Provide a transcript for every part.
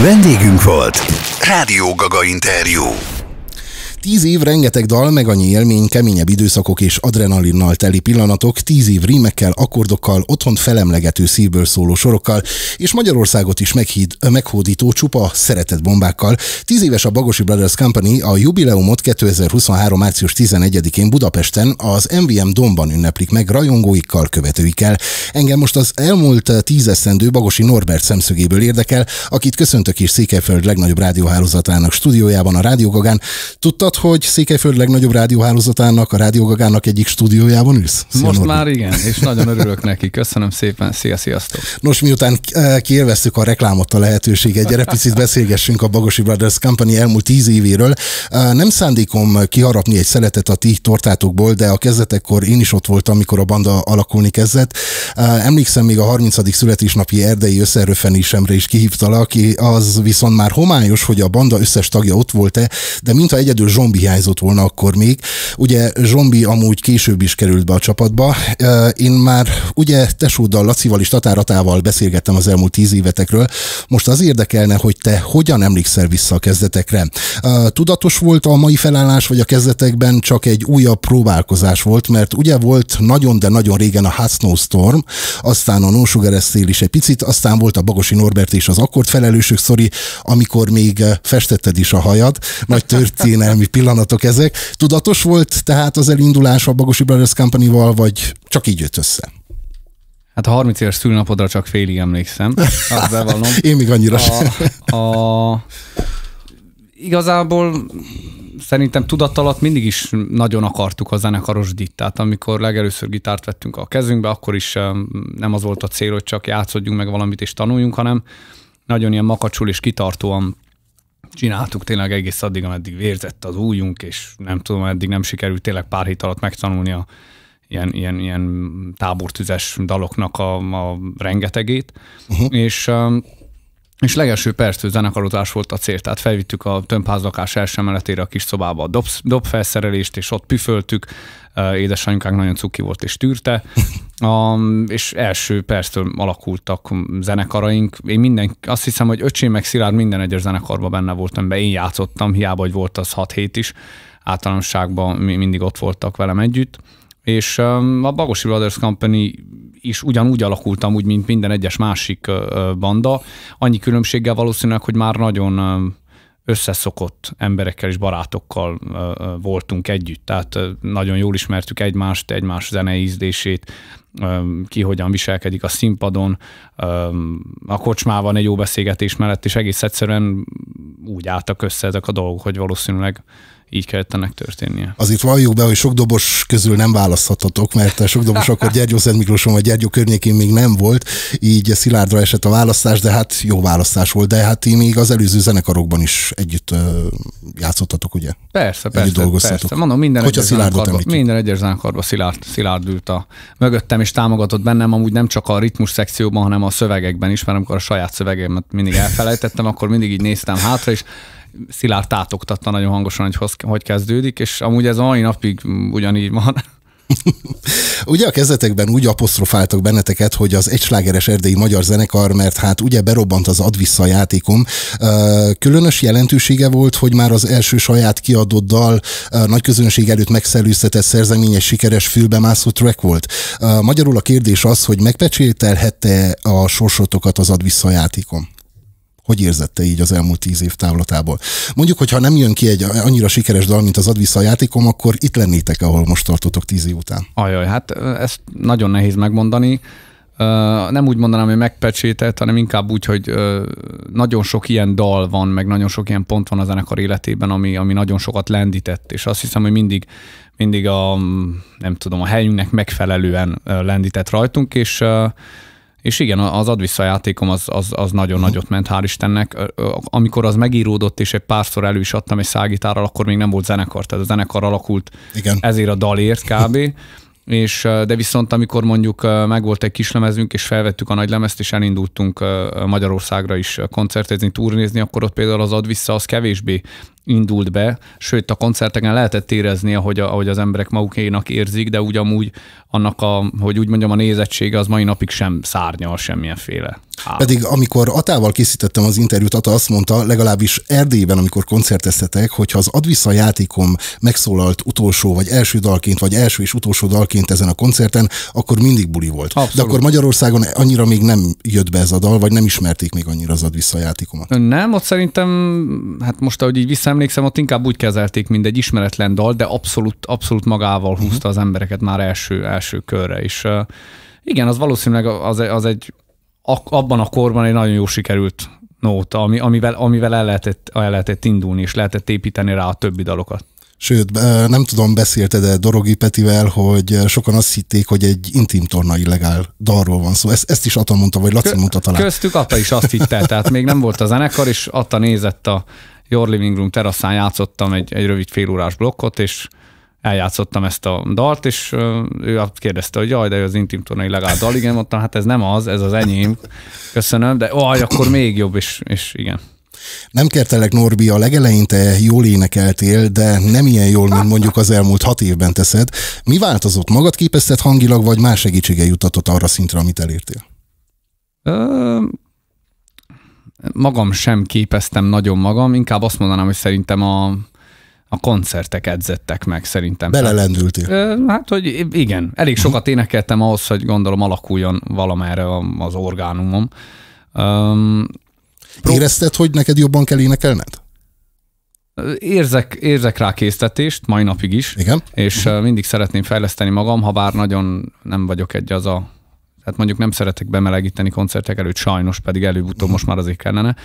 Vendégünk volt Rádió Gaga interjú. Tíz év rengeteg dal, meg annyi élmény, keményebb időszakok és adrenalinnal teli pillanatok, tíz év rímekkel, akkordokkal, otthon felemlegető szívből szóló sorokkal, és Magyarországot is meghíd, meghódító csupa szeretett bombákkal. Tíz éves a Bagosi Brothers Company a jubileumot 2023. március 11-én Budapesten az MVM Domban ünneplik meg rajongóikkal, követőikkel. Engem most az elmúlt tízeszendő Bagosi Norbert szemszögéből érdekel, akit köszöntök is Székelyföld legnagyobb rádióhálózatának stúdiójában a Rádiógagán. Tudta mondtad, hogy Székelyföld legnagyobb rádióhálózatának, a Rádiógagának egyik stúdiójában ülsz. Szia, Most Norbi. már igen, és nagyon örülök neki. Köszönöm szépen, szia, sziasztok. Nos, miután eh, kiélveztük a reklámot a lehetőséget, gyere picit beszélgessünk a Bagosi Brothers Company elmúlt tíz évéről. Eh, nem szándékom kiharapni egy szeletet a ti tortátokból, de a kezdetekkor én is ott voltam, amikor a banda alakulni kezdett. Eh, emlékszem még a 30. születésnapi erdei összeröfenésemre is kihívtalak, az viszont már homályos, hogy a banda összes tagja ott volt-e, de mintha egyedül Zsombi hiányzott volna akkor még. Ugye Zsombi amúgy később is került be a csapatba. Én már ugye Tesóddal, Lacival és Tatáratával beszélgettem az elmúlt tíz évetekről. Most az érdekelne, hogy te hogyan emlékszel vissza a kezdetekre. Tudatos volt a mai felállás, vagy a kezdetekben csak egy újabb próbálkozás volt, mert ugye volt nagyon, de nagyon régen a Hot Snow Storm, aztán a No Sugar is egy picit, aztán volt a Bagosi Norbert és az akkord felelősök szori, amikor még festetted is a hajad, nagy történelmi pillanatok ezek. Tudatos volt tehát az elindulás a Bagosi Brothers Company-val, vagy csak így jött össze? Hát a 30 éves szülnapodra csak félig emlékszem, azt bevallom. Én még annyira a, sem. A, igazából szerintem tudattalat mindig is nagyon akartuk a zenekaros dittát. Amikor legelőször gitárt vettünk a kezünkbe, akkor is nem az volt a cél, hogy csak játszodjunk meg valamit és tanuljunk, hanem nagyon ilyen makacsul és kitartóan csináltuk tényleg egész addig, ameddig vérzett az újunk, és nem tudom, eddig nem sikerült tényleg pár hét alatt megtanulni a ilyen, ilyen, ilyen tábortüzes daloknak a, a rengetegét. Uh-huh. És um, és legelső perctől zenekarozás volt a cél, tehát felvittük a tömbházlakás első emeletére a kis szobába a dob, dobfelszerelést, és ott püföltük, édesanyukánk nagyon cuki volt és tűrte, és első perctől alakultak zenekaraink. Én minden, azt hiszem, hogy öcsém meg Szilárd minden egyes zenekarban benne volt, be én játszottam, hiába, hogy volt az 6-7 is, általánosságban mindig ott voltak velem együtt és a Bagosi Brothers Company is ugyanúgy alakultam, úgy, mint minden egyes másik banda. Annyi különbséggel valószínűleg, hogy már nagyon összeszokott emberekkel és barátokkal voltunk együtt, tehát nagyon jól ismertük egymást, egymás zenei ízlését, ki hogyan viselkedik a színpadon, a kocsmában egy jó beszélgetés mellett, és egész egyszerűen úgy álltak össze ezek a dolgok, hogy valószínűleg így kellett ennek történnie. Azért valljuk be, hogy sok dobos közül nem választhatatok, mert sok dobos akkor Gyergyó Szent Miklóson vagy Gyergyó környékén még nem volt, így Szilárdra esett a választás, de hát jó választás volt, de hát ti még az előző zenekarokban is együtt játszottatok, ugye? Persze, persze, persze. Mondom, minden Hogy egyes, zenekarba, minden egyes zenekarba Szilárd, Szilárd ült a mögöttem, és támogatott bennem amúgy nem csak a ritmus szekcióban, hanem a szövegekben is, mert amikor a saját szövegemet mindig elfelejtettem, akkor mindig így néztem hátra, és Szilárd tátogtatta nagyon hangosan, hogy hoz, hogy kezdődik, és amúgy ez a mai napig ugyanígy van. ugye a kezdetekben úgy apostrofáltak benneteket, hogy az egyslágeres erdélyi magyar zenekar, mert hát ugye berobbant az ad vissza játékom. Különös jelentősége volt, hogy már az első saját kiadott dal nagy közönség előtt megszelőztetett szerzeményes sikeres mászó track volt. Magyarul a kérdés az, hogy megpecsételhette a sorsotokat az ad vissza játékom. Hogy érzette így az elmúlt tíz év távlatából? Mondjuk, hogyha nem jön ki egy annyira sikeres dal, mint az Ad vissza a játékom, akkor itt lennétek, ahol most tartotok tíz év után. Ajaj, hát ezt nagyon nehéz megmondani. nem úgy mondanám, hogy megpecsételt, hanem inkább úgy, hogy nagyon sok ilyen dal van, meg nagyon sok ilyen pont van a zenekar életében, ami, ami nagyon sokat lendített, és azt hiszem, hogy mindig, mindig a, nem tudom, a helyünknek megfelelően lendített rajtunk, és és igen, az advissza játékom az, az, az nagyon nagyot ment, hál' Istennek. Amikor az megíródott, és egy párszor elő is adtam egy szágitárral, akkor még nem volt zenekar, tehát a zenekar alakult igen. ezért a dalért kb. és de viszont amikor mondjuk megvolt egy kis lemezünk, és felvettük a nagy lemezt, és elindultunk Magyarországra is koncertezni, túrnézni, akkor ott például az ad vissza, az kevésbé indult be, sőt a koncerteken lehetett érezni, ahogy, a, ahogy az emberek magukénak érzik, de úgy amúgy annak a, hogy úgy mondjam, a nézettsége az mai napig sem szárnyal semmilyenféle. Állam. Pedig amikor Atával készítettem az interjút, Ata azt mondta, legalábbis Erdélyben, amikor koncerteztetek, ha az Advisza játékom megszólalt utolsó, vagy első dalként, vagy első és utolsó dalként ezen a koncerten, akkor mindig buli volt. Abszolút. De akkor Magyarországon annyira még nem jött be ez a dal, vagy nem ismerték még annyira az Advisza játékomat. Nem, ott szerintem, hát most ahogy így vissza emlékszem, ott inkább úgy kezelték, mint egy ismeretlen dal, de abszolút, abszolút magával mhm. húzta uh-huh. az embereket már első, első körre. És igen, az valószínűleg az, az egy abban a korban egy nagyon jó sikerült nóta, ami, amivel, amivel el, lehetett, el lehetett indulni, és lehetett építeni rá a többi dalokat. Sőt, nem tudom, beszélted de Dorogi Petivel, hogy sokan azt hitték, hogy egy intim torna illegál dalról van szó. Ezt, ezt is Atta mondta, vagy Laci Kö, mondta talán. Köztük Atta is azt hitte, tehát még nem volt a zenekar, és atta nézett a Your Living Room teraszán játszottam egy, egy rövid félórás blokkot, és eljátszottam ezt a dalt, és ő azt kérdezte, hogy jaj, de az intim tornai legalább dal, igen, mondtam, hát ez nem az, ez az enyém, köszönöm, de aj, akkor még jobb, és, és igen. Nem kértelek, Norbi, a legelején te jól énekeltél, de nem ilyen jól, mint mondjuk az elmúlt hat évben teszed. Mi változott? Magad képezted hangilag, vagy más segítsége jutatott arra szintre, amit elértél? magam sem képeztem nagyon magam, inkább azt mondanám, hogy szerintem a, a koncertek edzettek meg, szerintem. Belelendültél. Hát, hogy igen, elég sokat énekeltem ahhoz, hogy gondolom alakuljon valamerre az orgánumom. Um, Érezted, hogy neked jobban kell énekelned? Érzek, érzek rá késztetést, mai napig is. Igen. És mindig szeretném fejleszteni magam, ha bár nagyon nem vagyok egy az a tehát mondjuk nem szeretek bemelegíteni koncertek előtt, sajnos pedig előbb-utóbb most már azért kellene,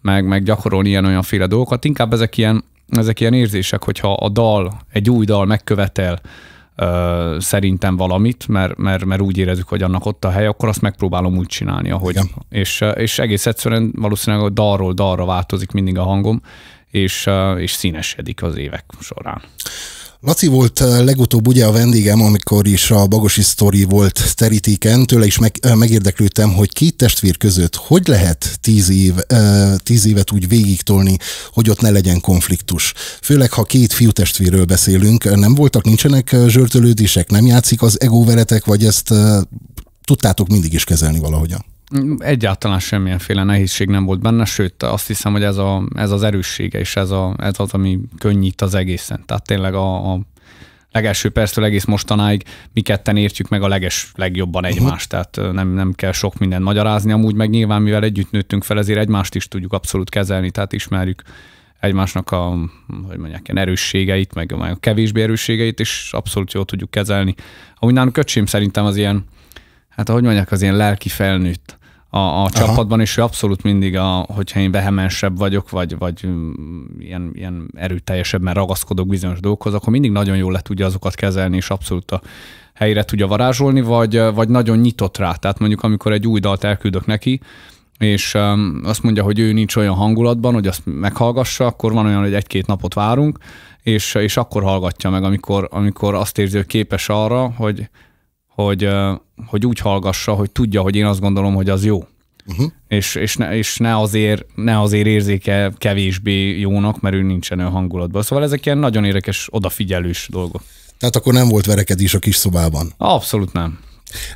meg, meg gyakorolni ilyen-olyan féle dolgokat. Inkább ezek ilyen, ezek ilyen érzések, hogyha a dal, egy új dal megkövetel, ö, szerintem valamit, mert, mert, mert úgy érezzük, hogy annak ott a hely, akkor azt megpróbálom úgy csinálni, ahogy. Igen. És, és egész egyszerűen valószínűleg a dalról dalra változik mindig a hangom, és, és színesedik az évek során. Laci volt eh, legutóbb ugye a vendégem, amikor is a Bagosi Story volt terítéken, tőle is meg, eh, megérdeklődtem, hogy két testvér között hogy lehet tíz, év, eh, tíz évet úgy végigtolni, hogy ott ne legyen konfliktus. Főleg, ha két fiú testvérről beszélünk, nem voltak, nincsenek zsörtölődések, nem játszik az egóveretek, vagy ezt tudtátok mindig is kezelni valahogyan? Egyáltalán semmilyenféle nehézség nem volt benne, sőt azt hiszem, hogy ez, a, ez az erőssége és ez, a, ez az, ami könnyít az egészen. Tehát tényleg a, a legelső perctől egész mostanáig mi ketten értjük meg a leges legjobban egymást, tehát nem, nem kell sok mindent magyarázni, amúgy meg nyilván mivel együtt nőttünk fel, ezért egymást is tudjuk abszolút kezelni, tehát ismerjük egymásnak a, hogy mondják, ilyen erősségeit, meg a kevésbé erősségeit, és abszolút jól tudjuk kezelni. Ahogy nálunk köcsém szerintem az ilyen, hát ahogy mondják, az ilyen lelki felnőtt a, a csapatban, és ő abszolút mindig, a, hogyha én vehemensebb vagyok, vagy, vagy mm, ilyen, ilyen erőteljesebb, mert ragaszkodok bizonyos dolgokhoz, akkor mindig nagyon jól le tudja azokat kezelni, és abszolút a helyre tudja varázsolni, vagy, vagy nagyon nyitott rá. Tehát mondjuk, amikor egy új dalt elküldök neki, és um, azt mondja, hogy ő nincs olyan hangulatban, hogy azt meghallgassa, akkor van olyan, hogy egy-két napot várunk, és, és akkor hallgatja meg, amikor, amikor azt érzi, hogy képes arra, hogy hogy, hogy úgy hallgassa, hogy tudja, hogy én azt gondolom, hogy az jó. Uh-huh. És, és, ne, és ne, azért, ne azért érzéke kevésbé jónak, mert ő nincsen olyan hangulatban. Szóval ezek ilyen nagyon érdekes, odafigyelős dolgok. Tehát akkor nem volt verekedés a kis szobában? Abszolút nem.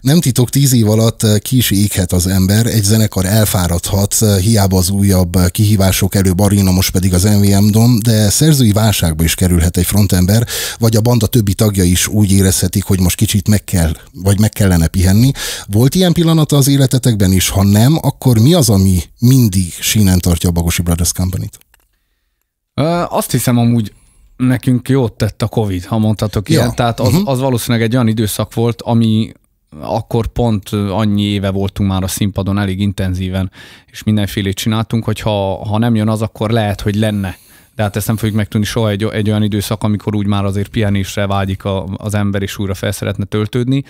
Nem titok, tíz év alatt eh, ki is éghet az ember, egy zenekar elfáradhat, eh, hiába az újabb eh, kihívások előbb arina, most pedig az MVM dom, de szerzői válságba is kerülhet egy frontember, vagy a banda többi tagja is úgy érezhetik, hogy most kicsit meg kell, vagy meg kellene pihenni. Volt ilyen pillanata az életetekben is? Ha nem, akkor mi az, ami mindig sínen tartja a Bagosi Brothers Company-t? Azt hiszem amúgy nekünk jót tett a Covid, ha mondhatok ja. ilyen. Tehát az, uh-huh. az valószínűleg egy olyan időszak volt, ami, akkor pont annyi éve voltunk már a színpadon elég intenzíven, és mindenfélét csináltunk, hogy ha, ha nem jön az, akkor lehet, hogy lenne. De hát ezt nem fogjuk megtudni soha egy, egy olyan időszak, amikor úgy már azért pihenésre vágyik a, az ember, és újra fel szeretne töltődni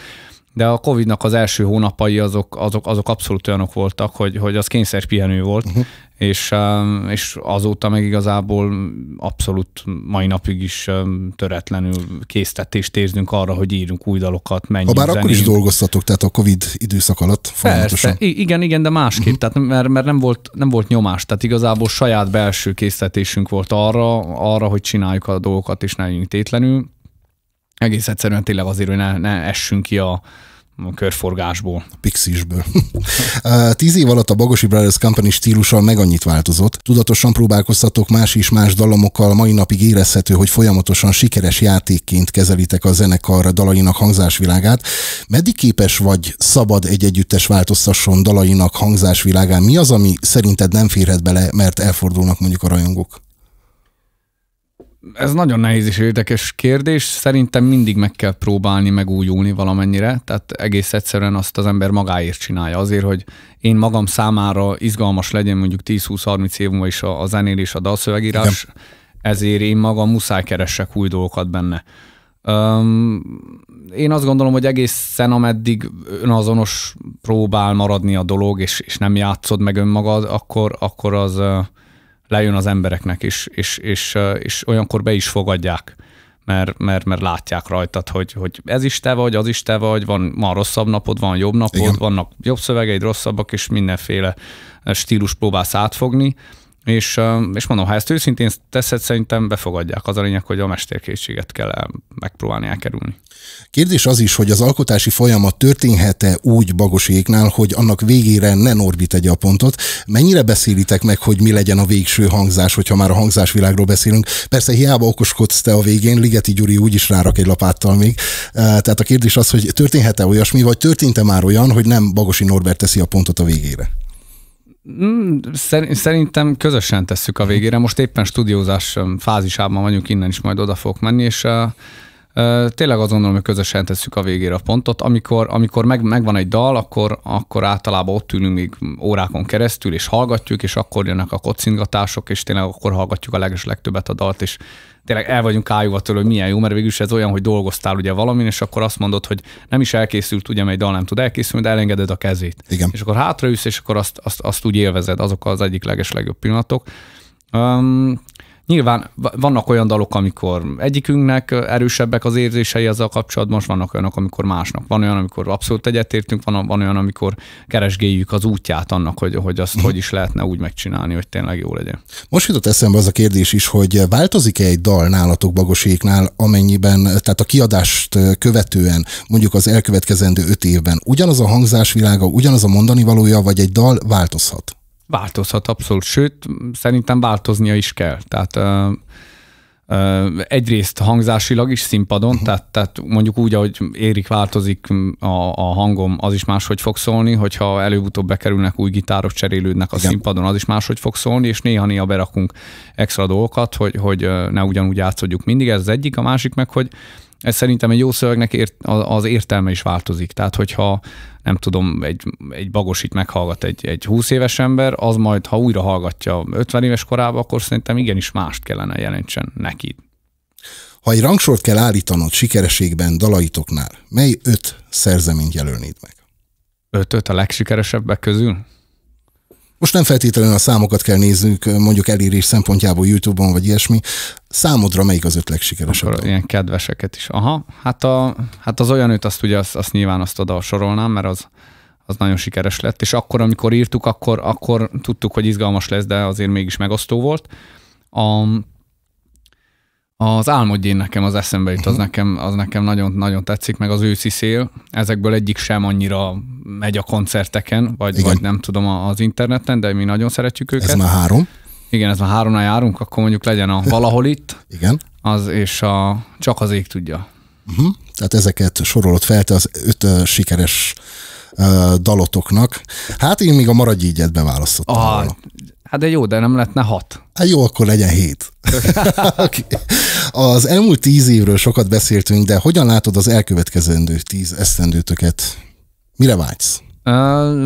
de a Covid-nak az első hónapai azok, azok, azok abszolút olyanok voltak, hogy, hogy az kényszer pihenő volt, uh-huh. és, um, és azóta meg igazából abszolút mai napig is um, töretlenül késztetést érzünk arra, hogy írunk új dalokat, menjünk Habár akkor is dolgoztatok, tehát a Covid időszak alatt folyamatosan. Persze, igen, igen, de másképp, uh-huh. tehát mert, mert nem, volt, nem volt nyomás, tehát igazából saját belső késztetésünk volt arra, arra, hogy csináljuk a dolgokat, és ne tétlenül egész egyszerűen tényleg azért, hogy ne, ne essünk ki a, a körforgásból. Pixisből. Tíz év alatt a Bagosi Brothers Company stílusa meg annyit változott. Tudatosan próbálkoztatok más és más dalamokkal, mai napig érezhető, hogy folyamatosan sikeres játékként kezelitek a zenekar dalainak hangzásvilágát. Meddig képes vagy szabad egy együttes változtasson dalainak hangzásvilágán? Mi az, ami szerinted nem férhet bele, mert elfordulnak mondjuk a rajongók? ez nagyon nehéz és érdekes kérdés. Szerintem mindig meg kell próbálni megújulni valamennyire, tehát egész egyszerűen azt az ember magáért csinálja. Azért, hogy én magam számára izgalmas legyen mondjuk 10-20-30 év múlva is a, a zenélés, a dalszövegírás, Igen. ezért én magam muszáj keressek új dolgokat benne. Um, én azt gondolom, hogy egészen ameddig önazonos próbál maradni a dolog, és, és nem játszod meg önmagad, akkor, akkor az... Uh, lejön az embereknek, és, és, és, és olyankor be is fogadják, mert, mert, mert látják rajtad, hogy, hogy ez is te vagy, az is te vagy, van, van rosszabb napod, van jobb napod, Igen. vannak jobb szövegeid, rosszabbak, és mindenféle stílus próbálsz átfogni, és, és mondom, ha ezt őszintén teszed, szerintem befogadják. Az a lényeg, hogy a mesterkészséget kell megpróbálni elkerülni. Kérdés az is, hogy az alkotási folyamat történhet-e úgy Bagoséknál, hogy annak végére ne Norbi tegye a pontot. Mennyire beszélitek meg, hogy mi legyen a végső hangzás, hogyha már a hangzásvilágról beszélünk? Persze hiába okoskodsz te a végén, Ligeti Gyuri úgy is rárak egy lapáttal még. Tehát a kérdés az, hogy történhet-e olyasmi, vagy történt-e már olyan, hogy nem Bagosi Norbert teszi a pontot a végére? Mm, szerintem közösen tesszük a végére. Most éppen stúdiózás um, fázisában vagyunk, innen is majd oda fogok menni, és uh, Tényleg azt gondolom, hogy közösen tesszük a végére a pontot. Amikor, amikor meg, megvan egy dal, akkor, akkor általában ott ülünk még órákon keresztül, és hallgatjuk, és akkor jönnek a kocingatások, és tényleg akkor hallgatjuk a leges legtöbbet a dalt, és tényleg el vagyunk ájúva tőle, hogy milyen jó, mert végülis ez olyan, hogy dolgoztál ugye valamin, és akkor azt mondod, hogy nem is elkészült, ugye, egy dal nem tud elkészülni, de elengeded a kezét. Igen. És akkor hátraülsz, és akkor azt, azt, azt úgy élvezed, azok az egyik leges legjobb pillanatok. Um, Nyilván vannak olyan dalok, amikor egyikünknek erősebbek az érzései ezzel kapcsolatban, Most vannak olyanok, amikor másnak. Van olyan, amikor abszolút egyetértünk, van, van olyan, amikor keresgéljük az útját annak, hogy, hogy azt hogy is lehetne úgy megcsinálni, hogy tényleg jó legyen. Most jutott eszembe az a kérdés is, hogy változik-e egy dal nálatok Bagoséknál, amennyiben, tehát a kiadást követően, mondjuk az elkövetkezendő öt évben, ugyanaz a hangzásvilága, ugyanaz a mondani valója, vagy egy dal változhat? Változhat abszolút, sőt, szerintem változnia is kell. Tehát egyrészt hangzásilag is színpadon, mhm. tehát, tehát mondjuk úgy, ahogy érik változik a, a hangom, az is máshogy fog szólni, hogyha előbb-utóbb bekerülnek új gitárok, cserélődnek a Igen. színpadon, az is máshogy fog szólni, és néha-néha berakunk extra dolgokat, hogy, hogy ne ugyanúgy játszodjuk mindig, ez az egyik, a másik meg, hogy ez szerintem egy jó szövegnek ért, az értelme is változik. Tehát, hogyha nem tudom, egy, egy bagosit meghallgat egy, egy 20 éves ember, az majd, ha újra hallgatja 50 éves korába, akkor szerintem igenis mást kellene jelentsen neki. Ha egy rangsort kell állítanod sikereségben dalaitoknál, mely öt szerzeményt jelölnéd meg? Ötöt a legsikeresebbek közül? most nem feltétlenül a számokat kell néznünk, mondjuk elérés szempontjából YouTube-on vagy ilyesmi. Számodra melyik az öt legsikeresebb? Akkor ilyen kedveseket is. Aha, hát, a, hát az olyan öt, azt ugye azt, azt nyilván azt oda sorolnám, mert az, az nagyon sikeres lett, és akkor, amikor írtuk, akkor, akkor tudtuk, hogy izgalmas lesz, de azért mégis megosztó volt. A, az álmodjén nekem az eszembe jut, az mhm. nekem, az nekem nagyon, nagyon tetszik, meg az őszi szél. Ezekből egyik sem annyira megy a koncerteken, vagy, Igen. vagy nem tudom az interneten, de mi nagyon szeretjük őket. Ez már három. Igen, ez már háromnál járunk, akkor mondjuk legyen a valahol itt. Igen. Az és a csak az ég tudja. Uh-huh. Tehát ezeket sorolod fel, te az öt uh, sikeres uh, dalotoknak. Hát én még a Maradj ígyet beválasztottam. Ah, Hát de jó, de nem lehetne hat. Hát jó, akkor legyen hét. okay. Az elmúlt tíz évről sokat beszéltünk, de hogyan látod az elkövetkezendő tíz esztendőtöket? Mire vágysz?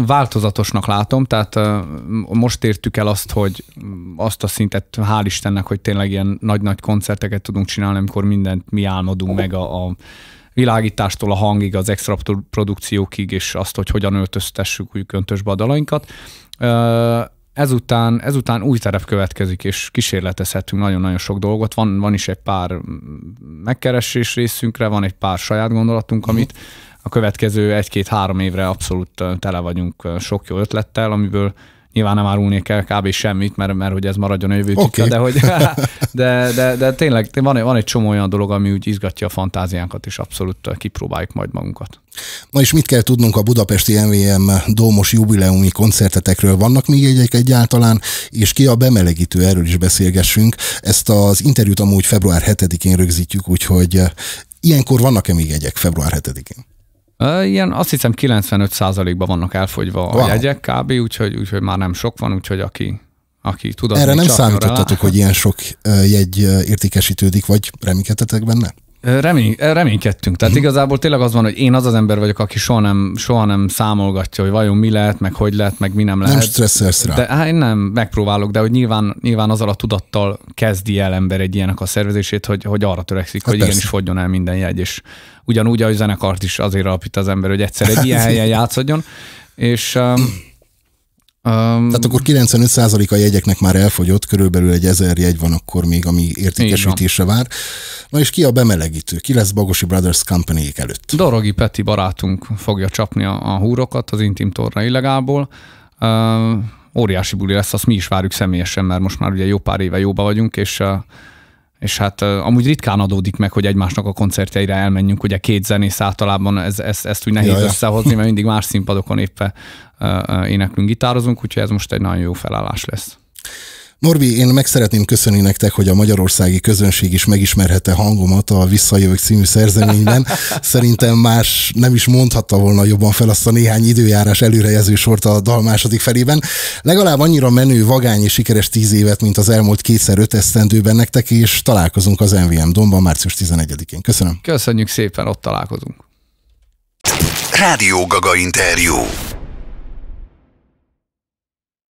Változatosnak látom, tehát most értük el azt, hogy azt a szintet, hál' Istennek, hogy tényleg ilyen nagy-nagy koncerteket tudunk csinálni, amikor mindent mi álmodunk meg a, a világítástól a hangig, az extra produkciókig, és azt, hogy hogyan öltöztessük köntösbe a dalainkat ezután, ezután új terep következik, és kísérletezhetünk nagyon-nagyon sok dolgot. Van, van is egy pár megkeresés részünkre, van egy pár saját gondolatunk, mhm. amit a következő egy-két-három évre abszolút tele vagyunk sok jó ötlettel, amiből Nyilván nem árulnék el kb. semmit, mert, mert hogy ez maradjon a jövő okay. de, hogy, de, de, de tényleg van, van egy csomó olyan dolog, ami úgy izgatja a fantáziánkat, és abszolút kipróbáljuk majd magunkat. Na és mit kell tudnunk a budapesti MVM dómos jubileumi koncertetekről? Vannak még egyek egyáltalán, és ki a bemelegítő, erről is beszélgessünk. Ezt az interjút amúgy február 7-én rögzítjük, úgyhogy ilyenkor vannak-e még egyek február 7-én? Ilyen azt hiszem 95%-ban vannak elfogyva wow. a jegyek kb, úgyhogy, úgyhogy már nem sok van, úgyhogy aki, aki tud Erre nem számítottatok, rá. hogy ilyen sok jegy értékesítődik, vagy reménykedtetek benne? Remény, reménykedtünk. Tehát mhm. igazából tényleg az van, hogy én az az ember vagyok, aki soha nem, soha nem számolgatja, hogy vajon mi lehet, meg hogy lehet, meg mi nem lehet. Nem stresszelsz rá. De hát én nem, megpróbálok, de hogy nyilván, nyilván azzal a tudattal kezdi el ember egy ilyenek a szervezését, hogy, hogy arra törekszik, hát hogy persze. igenis fogjon el minden jegy, és ugyanúgy a zenekart is azért alapít az ember, hogy egyszer egy ilyen helyen játszodjon. És um, Um, Tehát akkor 95% a jegyeknek már elfogyott, körülbelül egy ezer jegy van akkor még, ami értékesítésre vár. Na és ki a bemelegítő? Ki lesz Bagosi Brothers company előtt? Dorogi Peti barátunk fogja csapni a, a húrokat az Intim torra illegából. Uh, óriási buli lesz, azt mi is várjuk személyesen, mert most már ugye jó pár éve jóba vagyunk, és uh, és hát amúgy ritkán adódik meg, hogy egymásnak a koncertjeire elmenjünk, ugye két zenész általában ez, ez, ezt úgy nehéz Jaja. összehozni, mert mindig más színpadokon éppen éneklünk, gitározunk, úgyhogy ez most egy nagyon jó felállás lesz. Norbi, én meg szeretném köszönni nektek, hogy a magyarországi közönség is megismerhette hangomat a Visszajövök című szerzeményben. Szerintem más nem is mondhatta volna jobban fel azt a néhány időjárás előrejelző sort a dal második felében. Legalább annyira menő, vagány és sikeres tíz évet, mint az elmúlt kétszer öt esztendőben nektek, és találkozunk az MVM Domban március 11-én. Köszönöm. Köszönjük szépen, ott találkozunk. Rádió Gaga interjú.